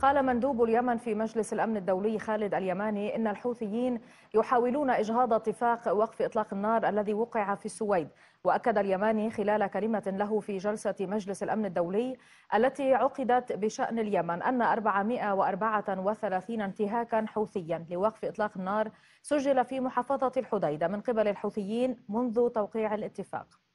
قال مندوب اليمن في مجلس الأمن الدولي خالد اليماني إن الحوثيين يحاولون إجهاض اتفاق وقف إطلاق النار الذي وقع في السويد وأكد اليماني خلال كلمة له في جلسة مجلس الأمن الدولي التي عقدت بشأن اليمن أن 434 انتهاكا حوثيا لوقف إطلاق النار سجل في محافظة الحديدة من قبل الحوثيين منذ توقيع الاتفاق